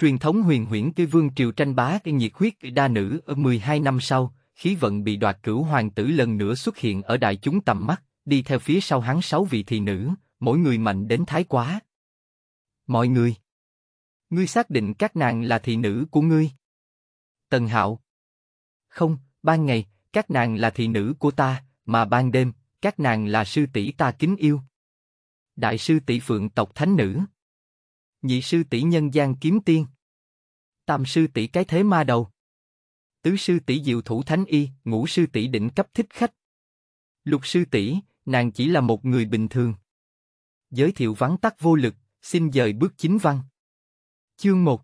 Truyền thống huyền huyễn cái vương triều tranh bá cái nhiệt huyết đa nữ ở 12 năm sau, khí vận bị đoạt cửu hoàng tử lần nữa xuất hiện ở đại chúng tầm mắt, đi theo phía sau hắn sáu vị thị nữ, mỗi người mạnh đến thái quá. Mọi người! Ngươi xác định các nàng là thị nữ của ngươi. Tần Hạo Không, ban ngày, các nàng là thị nữ của ta, mà ban đêm, các nàng là sư tỷ ta kính yêu. Đại sư tỷ phượng tộc thánh nữ nhị sư tỷ nhân gian kiếm tiên, tam sư tỷ cái thế ma đầu, tứ sư tỷ diệu thủ thánh y, ngũ sư tỷ đỉnh cấp thích khách, lục sư tỷ nàng chỉ là một người bình thường. Giới thiệu vắng tắt vô lực, xin dời bước chính văn. Chương 1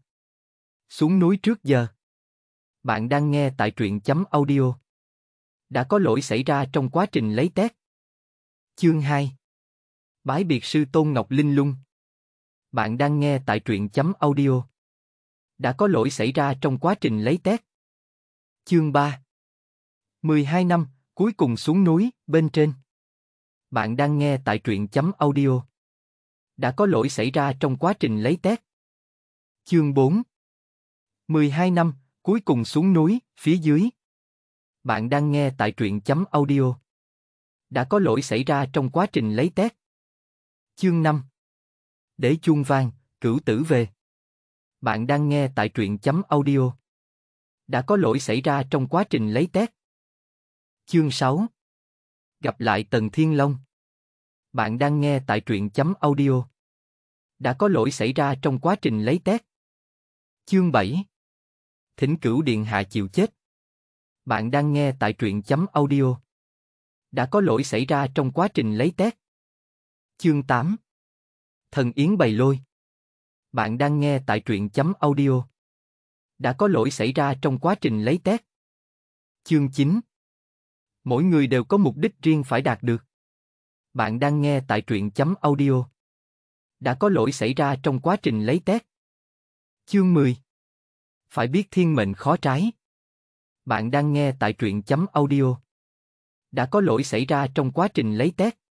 Xuống núi trước giờ Bạn đang nghe tại truyện chấm audio. Đã có lỗi xảy ra trong quá trình lấy test. Chương 2 Bái biệt sư Tôn Ngọc Linh Lung bạn đang nghe tại truyện chấm audio. Đã có lỗi xảy ra trong quá trình lấy test. Chương 3 12 năm, cuối cùng xuống núi, bên trên. Bạn đang nghe tại truyện chấm audio. Đã có lỗi xảy ra trong quá trình lấy test. Chương 4 12 năm, cuối cùng xuống núi, phía dưới. Bạn đang nghe tại truyện chấm audio. Đã có lỗi xảy ra trong quá trình lấy test. Chương 5 để chuông vang, cửu tử về. Bạn đang nghe tại truyện chấm audio. Đã có lỗi xảy ra trong quá trình lấy test. Chương 6 Gặp lại Tần Thiên Long Bạn đang nghe tại truyện chấm audio. Đã có lỗi xảy ra trong quá trình lấy test. Chương 7 Thỉnh cửu điện hạ chịu chết. Bạn đang nghe tại truyện chấm audio. Đã có lỗi xảy ra trong quá trình lấy test. Chương 8 Thần Yến bày lôi. Bạn đang nghe tại truyện chấm audio. Đã có lỗi xảy ra trong quá trình lấy test. Chương 9 Mỗi người đều có mục đích riêng phải đạt được. Bạn đang nghe tại truyện chấm audio. Đã có lỗi xảy ra trong quá trình lấy test. Chương 10 Phải biết thiên mệnh khó trái. Bạn đang nghe tại truyện chấm audio. Đã có lỗi xảy ra trong quá trình lấy test.